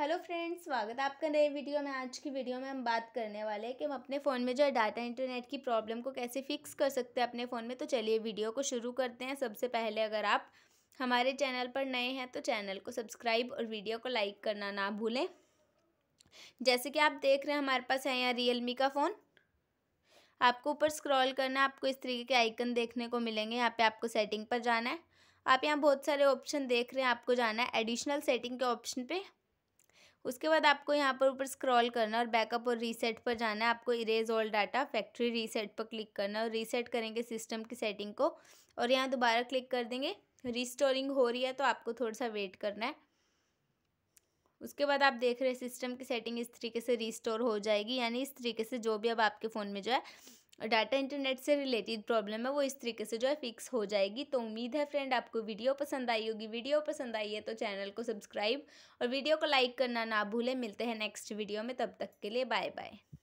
hello friends स्वागत है आपका नए वीडियो में आज की वीडियो में हम बात करने वाले हैं कि हम अपने फ़ोन में जो है डाटा इंटरनेट की प्रॉब्लम को कैसे फिक्स कर सकते हैं अपने फ़ोन में तो चलिए वीडियो को शुरू करते हैं सबसे पहले अगर आप हमारे चैनल पर नए हैं तो चैनल को सब्सक्राइब और वीडियो को लाइक करना ना भूलें जैसे कि आप देख रहे हैं हमारे पास है यहाँ रियल का फ़ोन आपको ऊपर स्क्रॉल करना आपको इस तरीके के आइकन देखने को मिलेंगे यहाँ पर आपको सेटिंग पर जाना है आप यहाँ बहुत सारे ऑप्शन देख रहे हैं आपको जाना है एडिशनल सेटिंग के ऑप्शन पर उसके बाद आपको यहाँ पर ऊपर स्क्रॉल करना और बैकअप और रीसेट पर जाना है आपको erase all data factory reset पर क्लिक करना और रीसेट करेंगे सिस्टम की सेटिंग को और यहाँ दोबारा क्लिक कर देंगे रिस्टोरिंग हो रही है तो आपको थोड़ा सा वेट करना है उसके बाद आप देख रहे हैं सिस्टम की सेटिंग इस तरीके से रिस्टोर हो जाएगी यानी इस तरीके से जो भी अब आपके फ़ोन में जो है डाटा इंटरनेट से रिलेटेड प्रॉब्लम है वो इस तरीके से जो है फिक्स हो जाएगी तो उम्मीद है फ्रेंड आपको वीडियो पसंद आई होगी वीडियो पसंद आई है तो चैनल को सब्सक्राइब और वीडियो को लाइक करना ना भूलें मिलते हैं नेक्स्ट वीडियो में तब तक के लिए बाय बाय